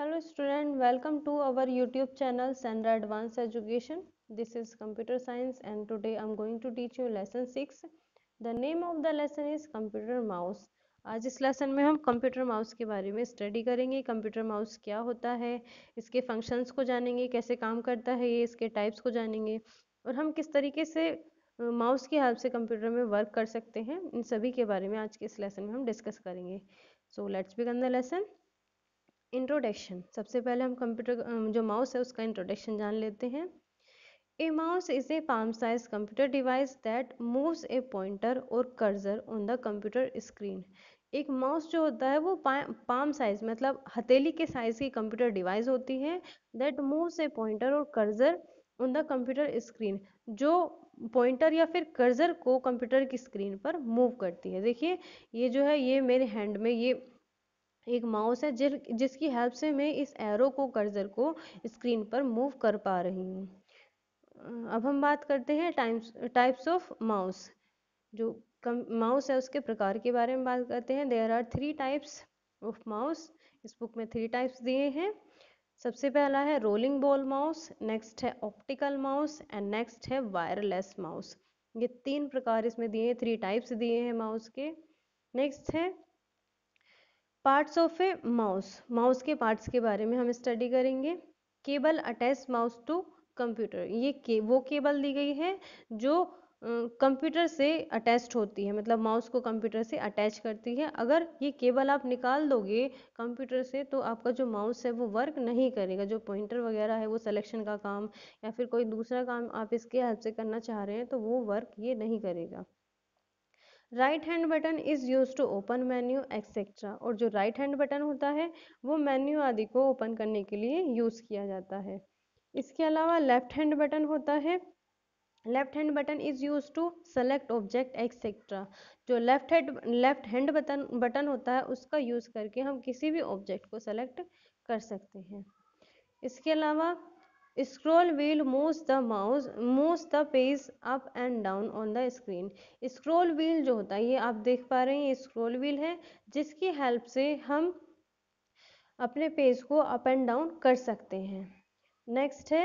Hello student welcome to our YouTube channel Sendra advance education this is computer science and today I am going to teach you lesson six the name of the lesson is computer mouse आज इस lesson में हम computer mouse के बारे में study करेंगे computer mouse क्या होता है इसके फंक्शंस को जानेंगे कैसे काम करता है ये इसके टाइप्स को जानेंगे और हम किस तरीके से माउस की हेल्प से कंप्यूटर में वर्क कर सकते हैं इन सभी के बारे में आज के इस लेसन में हम डिस्कस करेंगे so let's begin the lesson introduction सबसे पहले हम कंप्यूटर जो माउस है उसका इंट्रोडक्शन जान लेते हैं a mouse is a palm size computer device that moves a pointer or cursor on the computer screen एक माउस जो होता है वो पाम साइज मतलब हथेली के साइज की कंप्यूटर डिवाइस होती है that moves a pointer or cursor on the computer screen जो पॉइंटर या फिर कर्जर को कंप्यूटर की स्क्रीन पर मूव करती है देखिए ये जो है ये मेरे हैंड में ये एक माउस है जिर, जिसकी हेल्प से मैं इस एरो को कर्जर को स्क्रीन पर मूव कर पा रही हूँ अब हम बात करते हैं टाइम्स टाइप्स ऑफ माउस जो कम माउस है उसके प्रकार के बारे में बात करते हैं there are three types of mouse इस बुक में थ्री टाइप्स दिए हैं सबसे पहला है रोलिंग बॉल माउस नेक्स्ट है ऑप्टिकल माउस एंड नेक्स्ट है वायरलेस माउस ये तीन प्रकार इसमें दिए हैं थ्री टाइप्स दिए हैं माउस के नेक्स्ट है parts of a mouse mouse के पार्ट्स के बारे में हम स्टडी करेंगे cable attach mouse to computer ये के वो केबल दी गई है जो कंप्यूटर से अटैच होती है मतलब माउस को कंप्यूटर से अटैच करती है अगर ये केबल आप निकाल दोगे कंप्यूटर से तो आपका जो माउस है वो वर्क नहीं करेगा जो पॉइंटर वगैरह है वो सिलेक्शन का काम या फिर कोई दूसरा काम आप इसके हेल्प से करना चाह रहे हैं तो वो वर्क ये नहीं करेगा right hand button is use to open menu etcetera और जो राइट हैंड बटन होता है वो मेन्यू आदि को ओपन करने के लिए यूज किया जाता है इसके अलावा लेफ्ट हैंड बटन होता है left hand button is use to select object etcetera जो left hand left hand button button होता है उसका यूज करके हम किसी भी ऑब्जेक्ट को सेलेक्ट कर सकते हैं इसके अलावा scroll wheel moves the mouse moves the page up and down on the screen scroll wheel जो होता है ये आप देख पा रहे हैं ये स्क्रोल व्हील है जिसकी हेल्प से हम अपने पेज को अप एंड डाउन कर सकते हैं नेक्स्ट है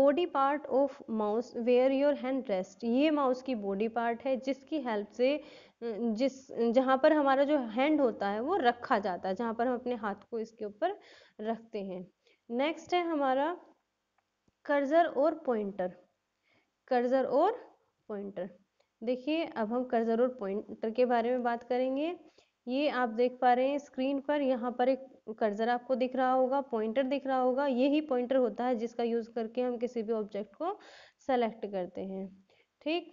body part of mouse where your hand rest ये माउस की बॉडी पार्ट है जिसकी हेल्प से जिस जहाँ पर हमारा जो हैंड होता है वो रखा जाता है जहाँ पर हम अपने हाथ को इसके ऊपर रखते हैं नेक्स्ट है हमारा कर्जर और पॉइंटर कर्जर और पॉइंटर देखिए अब हम कर्जर और पॉइंटर के बारे में बात करेंगे ये आप देख पा रहे हैं स्क्रीन पर यहाँ पर एक कर्जर आपको दिख रहा होगा पॉइंटर दिख रहा होगा यही पॉइंटर होता है जिसका यूज़ करके हम किसी भी ऑब्जेक्ट को सेलेक्ट करते हैं ठीक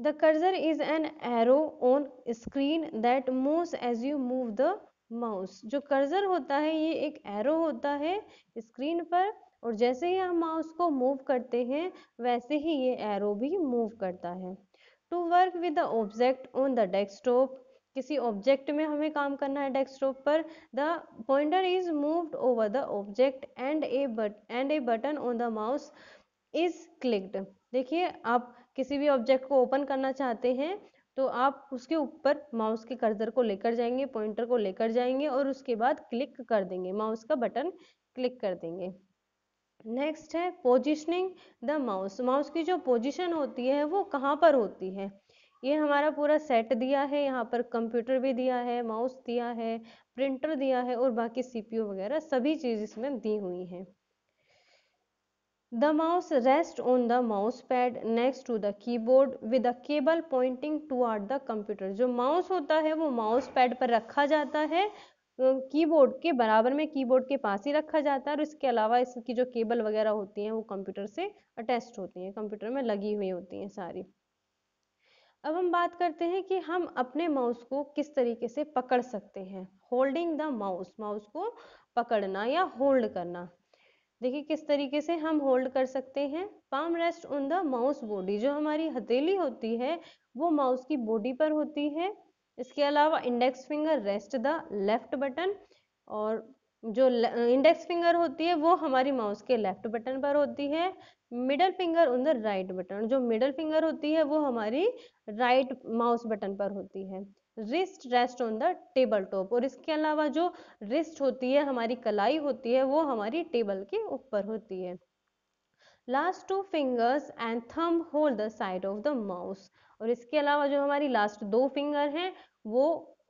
the cursor is an arrow on screen that moves as you move the mouse जो कर्जर होता है ये एक एरो होता है स्क्रीन पर और जैसे ही हम माउस को मूव करते हैं वैसे ही ये एरो भी मूव करता है to work with the object on the desktop किसी ऑब्जेक्ट में हमें काम करना है डेस्कटॉप पर the pointer is moved over the object and a but and a button on the mouse is clicked देखिए आप किसी भी ऑब्जेक्ट को ओपन करना चाहते हैं तो आप उसके ऊपर माउस के कर्जर को लेकर जाएंगे पॉइंटर को लेकर जाएंगे और उसके बाद क्लिक कर देंगे माउस का बटन क्लिक कर देंगे नेक्स्ट है पोजिशनिंग द माउस माउस की जो पोजिशन होती है वो कहाँ पर होती है ये हमारा पूरा सेट दिया है यहाँ पर कंप्यूटर भी दिया है माउस दिया है प्रिंटर दिया है और बाकी सीपीयू वगैरह सभी चीज़ इसमें दी हुई हैं The mouse rests on the mouse pad next to the keyboard with a cable pointing toward the computer. जो mouse होता है वो mouse pad पर रखा जाता है कीबोर्ड के बराबर में कीबोर्ड के पास ही रखा जाता है और इसके अलावा इसकी जो केबल वगैरह होती हैं वो कंप्यूटर से अटैच होती हैं कंप्यूटर में लगी हुई होती हैं सारी अब हम बात करते हैं कि हम अपने माउस को किस तरीके से पकड़ सकते हैं होल्डिंग द माउस माउस को पकड़ना या होल्ड करना देखिए किस तरीके से हम होल्ड कर सकते हैं palm rest on the mouse body जो हमारी हथेली होती है वो माउस की बॉडी पर होती है इसके अलावा index finger rest the left button और जो इंडेक्स फिंगर होती है वो हमारी माउस के लेफ्ट बटन पर होती है middle finger on the right button जो मिडल फिंगर होती है वो हमारी राइट माउस बटन पर होती है wrist rest on the table top और इसके अलावा जो रिस्ट होती है हमारी कलाई होती है वो हमारी टेबल के ऊपर होती है last two fingers and thumb hold the side of the mouse और इसके अलावा जो हमारी लास्ट दो फिंगर हैं वो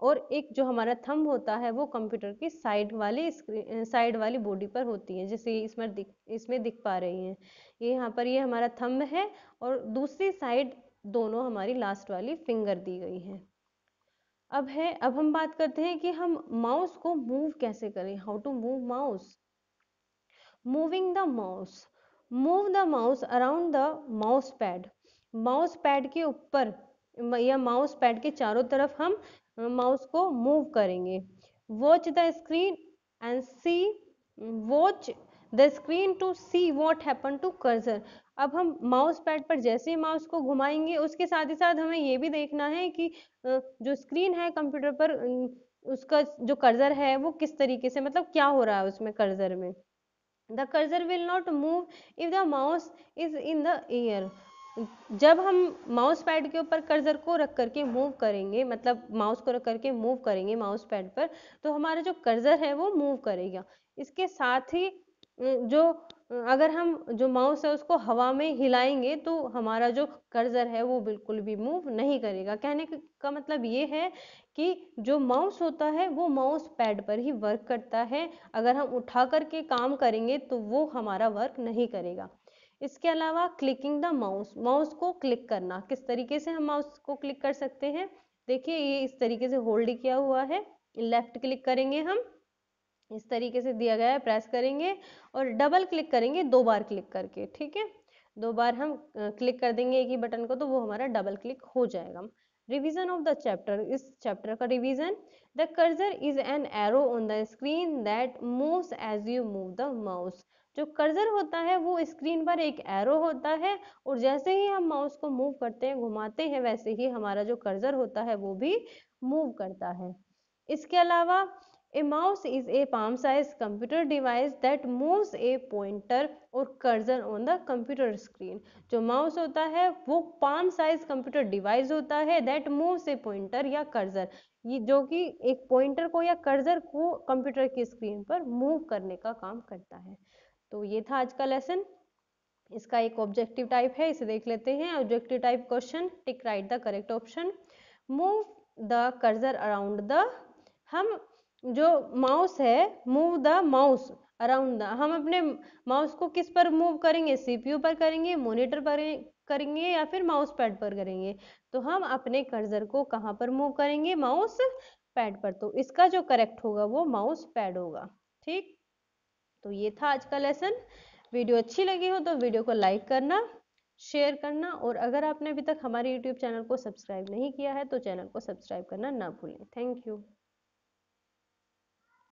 और एक जो हमारा थंब होता है वो कंप्यूटर की साइड वाली साइड वाली बॉडी पर होती है जैसे इसमें दिख इसमें दिख पा रही हैं ये यहाँ पर ये हमारा थंब है और दूसरी साइड दोनों हमारी लास्ट वाली फिंगर दी गई है अब है अब हम बात करते हैं कि हम माउस को मूव कैसे करें how to move mouse moving the mouse move the mouse around the mouse pad mouse pad के ऊपर या माउस पैड के चारों तरफ हम माउस को मूव करेंगे watch the screen and see watch the screen to see what happen to cursor अब हम माउस पैड पर जैसे ही माउस को घुमाएंगे उसके साथ ही साथ हमें ये भी देखना है कि जो स्क्रीन है कंप्यूटर पर उसका जो कर्जर है वो किस तरीके से मतलब क्या हो रहा है उसमें कर्जर में the cursor will not move if the mouse is in the air जब हम माउस पैड के ऊपर कर्जर को रख करके मूव करेंगे मतलब माउस को रख करके मूव करेंगे माउस पैड पर तो हमारा जो कर्जर है वो मूव करेगा इसके साथ ही जो अगर हम जो माउस है उसको हवा में हिलाएंगे तो हमारा जो कर्जर है वो बिल्कुल भी मूव नहीं करेगा कहने का मतलब ये है कि जो माउस होता है वो माउस पैड पर ही वर्क करता है अगर हम उठा करके काम करेंगे तो वो हमारा वर्क नहीं करेगा इसके अलावा क्लिकिंग द माउस माउस को क्लिक करना किस तरीके से हम माउस को क्लिक कर सकते हैं देखिए ये इस तरीके से होल्ड किया हुआ है लेफ्ट क्लिक करेंगे हम इस तरीके से दिया गया है प्रेस करेंगे और डबल क्लिक करेंगे दो बार क्लिक करके ठीक है दो बार हम क्लिक कर देंगे एक ही बटन को तो वो हमारा डबल क्लिक हो जाएगा रिविजन ऑफ द चैप्टर इस चैप्टर का revision the cursor is an arrow on the screen that move as you move the mouse जो कर्जर होता है वो स्क्रीन पर एक एरो होता है और जैसे ही हम माउस को मूव करते हैं घुमाते हैं वैसे ही हमारा जो कर्जर होता है वो भी मूव करता है इसके अलावा A mouse is a palm-sized computer device that moves a pointer or cursor on the computer screen. जो mouse होता है वो palm-sized computer device होता है that moves a pointer या cursor ये जो कि एक pointer को या cursor को computer की screen पर move करने का काम करता है तो ये था आज का lesson. इसका एक ऑब्जेक्टिव टाइप है इसे देख लेते हैं objective type question tick right the correct option move the cursor around the हम जो माउस है move the mouse around the हम अपने माउस को किस पर मूव करेंगे सीपीयू पर करेंगे मॉनिटर पर करेंगे या फिर माउस पैड पर करेंगे तो हम अपने कर्जर को कहाँ पर मूव करेंगे माउस पैड पर तो इसका जो करेक्ट होगा वो माउस पैड होगा ठीक तो ये था आज का लेसन वीडियो अच्छी लगी हो तो वीडियो को लाइक करना शेयर करना और अगर आपने अभी तक हमारे यूट्यूब चैनल को सब्सक्राइब नहीं किया है तो चैनल को सब्सक्राइब करना ना भूलें थैंक यू